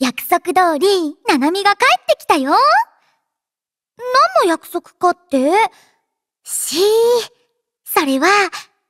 約束通り、ナナミが帰ってきたよ。何の約束かってしー、それは、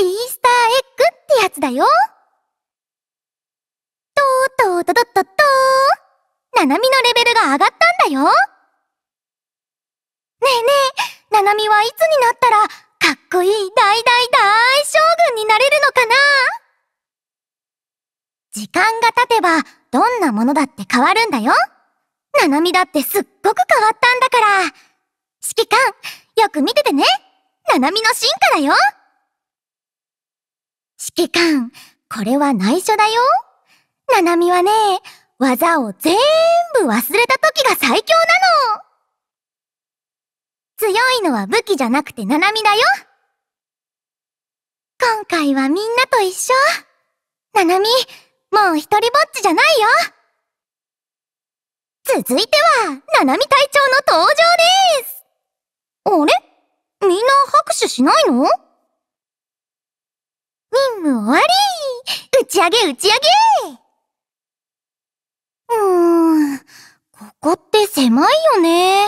イースターエッグってやつだよ。とーとーとどっとっとー。ナナミのレベルが上がったんだよ。ねえねえ、ナナミはいつになったら、かっこいい大大大将軍になれるのかな時間が経てば、どんなものだって変わるんだよ。ななみだってすっごく変わったんだから。指揮官、よく見ててね。ななみの進化だよ。指揮官、これは内緒だよ。ななみはね、技をぜーんぶ忘れた時が最強なの。強いのは武器じゃなくてななみだよ。今回はみんなと一緒。ななみ、もう一人ぼっちじゃないよ続いては、七海隊長の登場ですあれみんな拍手しないの任務終わり打ち上げ打ち上げうーん、ここって狭いよね。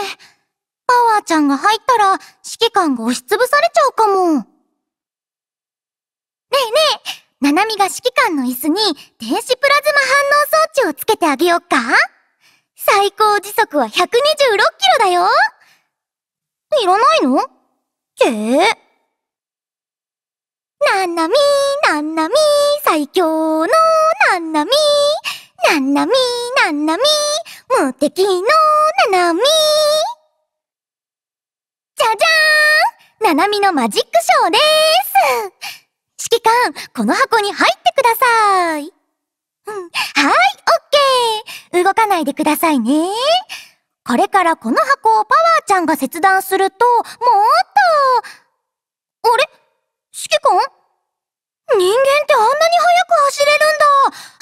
パワーちゃんが入ったら指揮官が押しつぶされちゃうかも。ねえねえ、ナナミが指揮官の椅子に電子プラズマ反応装置をつけてあげよっか最高時速は126キロだよいらないのええナナミナナミ最強のナナミナナミナナミ無敵のナナミじゃじゃーんナナミのマジックショーでーす指揮官、この箱に入ってください。うん、はい、オッケー。動かないでくださいね。これからこの箱をパワーちゃんが切断すると、もっと、あれ指揮官人間ってあんなに速く走れるんだ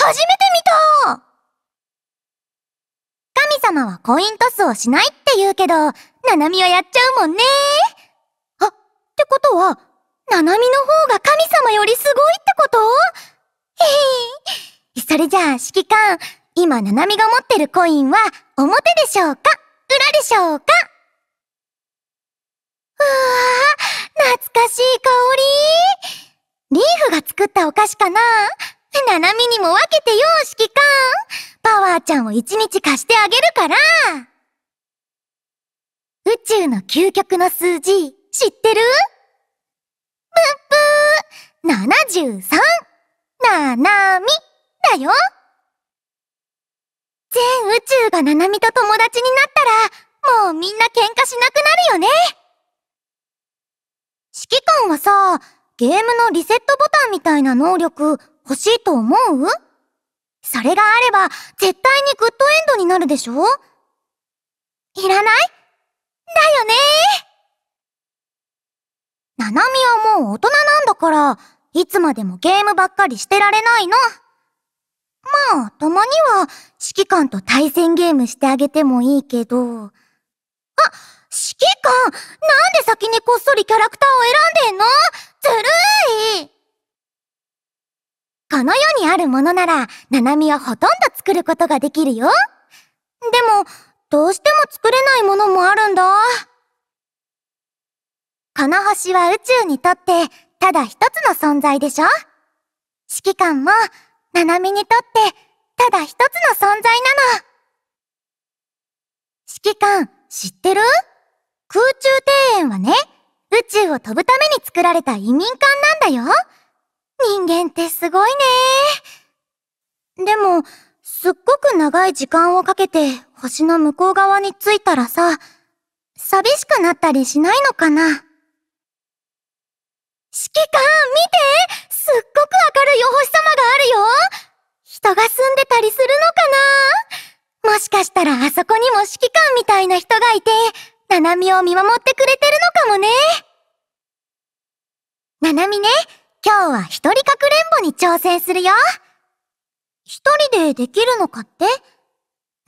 初めて見た神様はコイントスをしないって言うけど、ナナミはやっちゃうもんね。あ、ってことは、ナナミの方が神様よりすごいってことへへ。それじゃあ、指揮官、今ナナミが持ってるコインは、表でしょうか裏でしょうかうわぁ、懐かしい香りリーフが作ったお菓子かなナナミにも分けてよ、指揮官パワーちゃんを一日貸してあげるから宇宙の究極の数字、知ってる73ななみだよ全宇宙がななみと友達になったらもうみんな喧嘩しなくなるよね指揮官はさゲームのリセットボタンみたいな能力欲しいと思うそれがあれば絶対にグッドエンドになるでしょいらないだよねななみはもう大人なんだからいつまでもゲームばっかりしてられないの。まあ、たまには指揮官と対戦ゲームしてあげてもいいけど。あ、指揮官なんで先にこっそりキャラクターを選んでんのずるいこの世にあるものなら、ナナミはほとんど作ることができるよ。でも、どうしても作れないものもあるんだ。この星は宇宙にとってただ一つの存在でしょ指揮官も、ナナミにとって、ただ一つの存在なの。指揮官、知ってる空中庭園はね、宇宙を飛ぶために作られた移民艦なんだよ。人間ってすごいね。でも、すっごく長い時間をかけて星の向こう側に着いたらさ、寂しくなったりしないのかな指揮官、見てすっごく明るいお星様があるよ人が住んでたりするのかなもしかしたらあそこにも指揮官みたいな人がいて、ナナミを見守ってくれてるのかもね。ナナミね、今日は一人かくれんぼに挑戦するよ。一人でできるのかって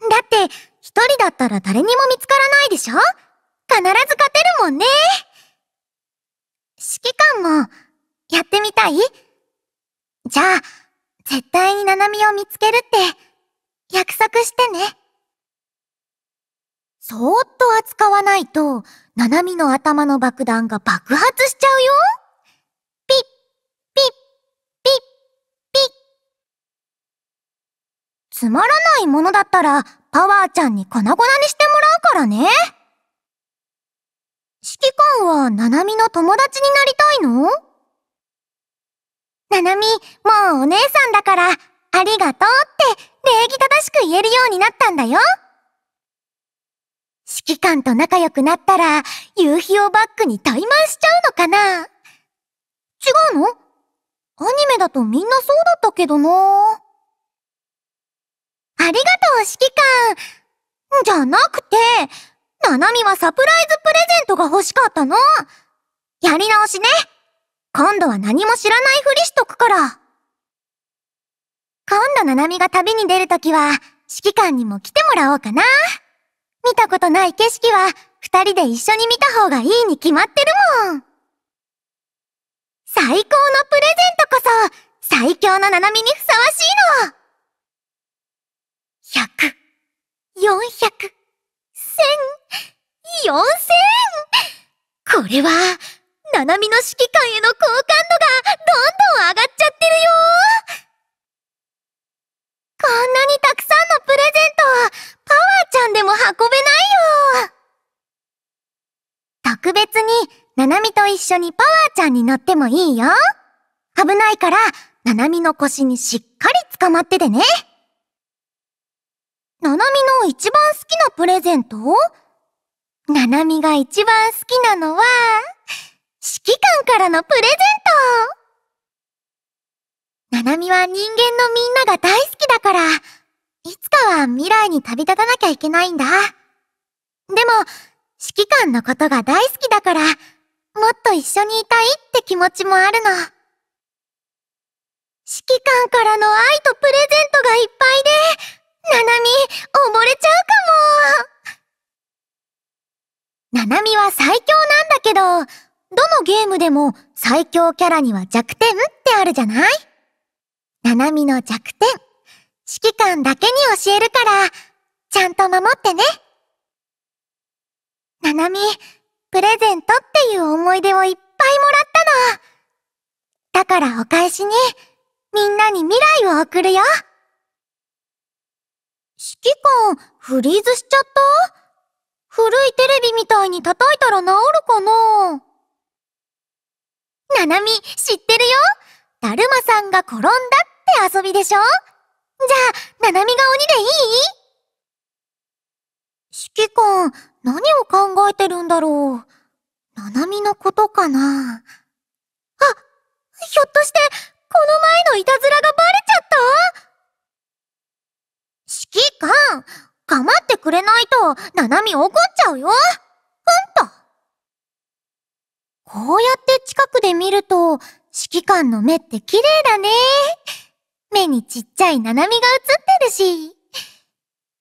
だって、一人だったら誰にも見つからないでしょ必ず勝てるもんね。んも、やってみたいじゃあ、絶対にナナミを見つけるって、約束してね。そーっと扱わないと、ナナミの頭の爆弾が爆発しちゃうよピッ、ピッ、ピッ、ピッ。つまらないものだったら、パワーちゃんに粉々にしてもらうからね。指揮官は、ななみの友達になりたいのななみ、もうお姉さんだから、ありがとうって礼儀正しく言えるようになったんだよ。指揮官と仲良くなったら、夕日をバックに怠慢しちゃうのかな違うのアニメだとみんなそうだったけどなありがとう、指揮官じゃなくて、ななみはサプライズプレゼントが欲しかったの。やり直しね。今度は何も知らないふりしとくから。今度ななみが旅に出るときは、指揮官にも来てもらおうかな。見たことない景色は、二人で一緒に見た方がいいに決まってるもん。最高のプレゼントこそ、最強の七海にふさわしいの。100、400、4000これは、ナナミの指揮官への好感度がどんどん上がっちゃってるよこんなにたくさんのプレゼントは、パワーちゃんでも運べないよ特別に、ナナミと一緒にパワーちゃんに乗ってもいいよ危ないから、ナナミの腰にしっかり捕まっててねななみの一番好きなプレゼントななみが一番好きなのは、指揮官からのプレゼントななみは人間のみんなが大好きだから、いつかは未来に旅立たなきゃいけないんだ。でも、指揮官のことが大好きだから、もっと一緒にいたいって気持ちもあるの。指揮官からの愛とプレゼントがいっぱいで、ななみ、溺れちゃうかも。ななみは最強なんだけど、どのゲームでも最強キャラには弱点ってあるじゃないななみの弱点、指揮官だけに教えるから、ちゃんと守ってね。ななみ、プレゼントっていう思い出をいっぱいもらったの。だからお返しに、みんなに未来を送るよ。フリーズしちゃった古いテレビみたいに叩いたら治るかなななみ、知ってるよだるまさんが転んだって遊びでしょじゃあ、ななみが鬼でいい指揮官、何を考えてるんだろうななみのことかなななみ怒っちゃうよほんとこうやって近くで見ると、指揮官の目って綺麗だね。目にちっちゃいななみが映ってるし。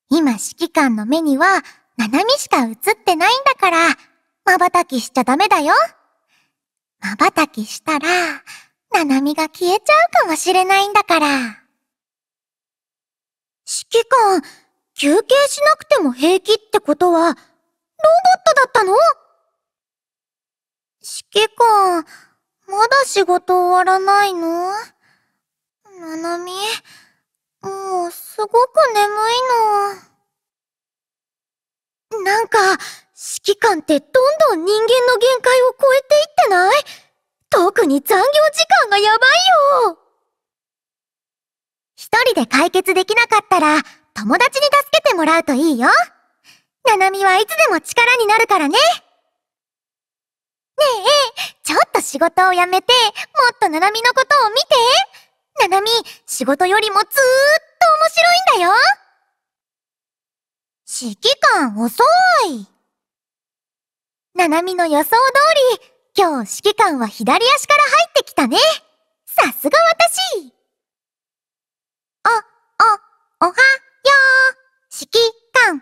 今指揮官の目には、ななみしか映ってないんだから、瞬きしちゃダメだよ。瞬きしたら、ななみが消えちゃうかもしれないんだから。指揮官、休憩しなくても平気ってことは、ロボットだったの指けか、まだ仕事終わらないのななみ、もうすごく眠いの。なんか、指揮官ってどんどん人間の限界を超えていってない特に残業時間がやばいよ一人で解決できなかったら友達に出ってもらうといいよ。ななみはいつでも力になるからね。ねえ、ちょっと仕事を辞めて、もっとななみのことを見て。ななみ、仕事よりもずーっと面白いんだよ。指揮官遅い。ななみの予想通り、今日指揮官は左足から入ってきたね。さすが私。お、お、おは。指揮官。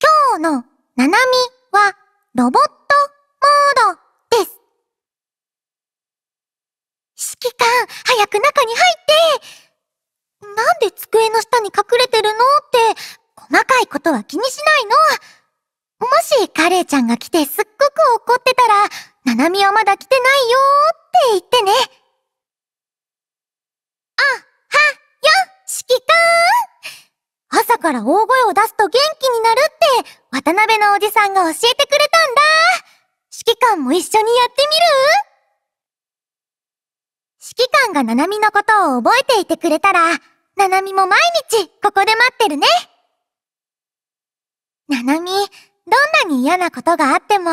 今日の七なはロボットモードです。指揮官、早く中に入ってなんで机の下に隠れてるのって、細かいことは気にしないの。もしカレーちゃんが来てすから大声を出すと元気になるって、渡辺のおじさんが教えてくれたんだ。指揮官も一緒にやってみる指揮官が七海のことを覚えていてくれたら、七海も毎日ここで待ってるね。ななみ、どんなに嫌なことがあっても、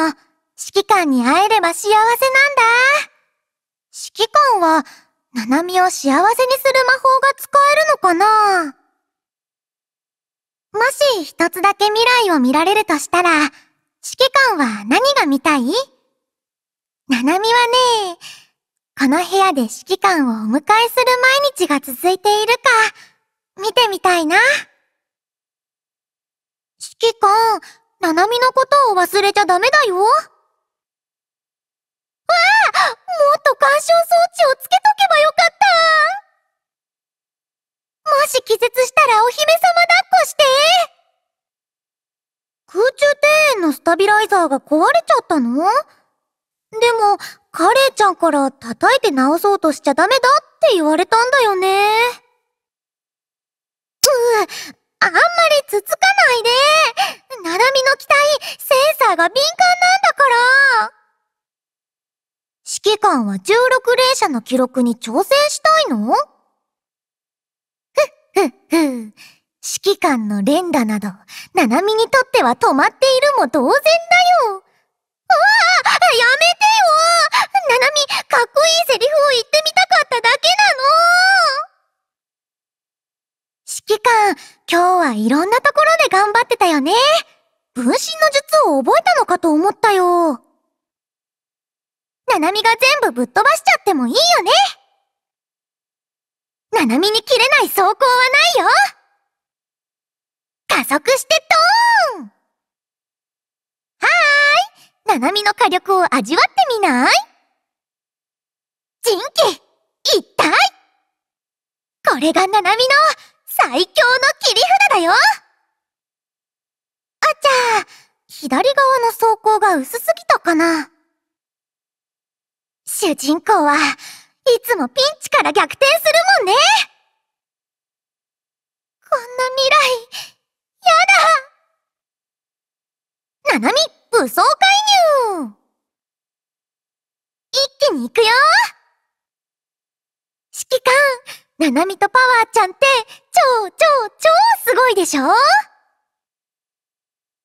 指揮官に会えれば幸せなんだ。指揮官は、七海を幸せにする魔法が使えるのかなもし一つだけ未来を見られるとしたら、指揮官は何が見たいななみはね、この部屋で指揮官をお迎えする毎日が続いているか、見てみたいな。指揮官、ななのことを忘れちゃダメだよ。わあもっと干渉装置をつけとけばよかったし気絶したらお姫様抱っこして空中庭園のスタビライザーが壊れちゃったのでも、カレイちゃんから叩いて直そうとしちゃダメだって言われたんだよね。うぅ、あんまりつつかないで。ナなミの機体、センサーが敏感なんだから。指揮官は16連射の記録に挑戦したいのふっふ指揮官の連打など、ナナミにとっては止まっているも当然だよ。ああやめてよナナミ、かっこいいセリフを言ってみたかっただけなの指揮官、今日はいろんなところで頑張ってたよね。分身の術を覚えたのかと思ったよ。ナナミが全部ぶっ飛ばしちゃってもいいよね七海に切れない走行はないよ加速してドーンはーい七海の火力を味わってみない人気一体これが七海の最強の切り札だよあちゃー、左側の走行が薄すぎたかな主人公はいつもピンチから逆転するもんねこんな未来、やだななみ、武装介入一気に行くよ指揮官、ななみとパワーちゃんって、超超超すごいでしょ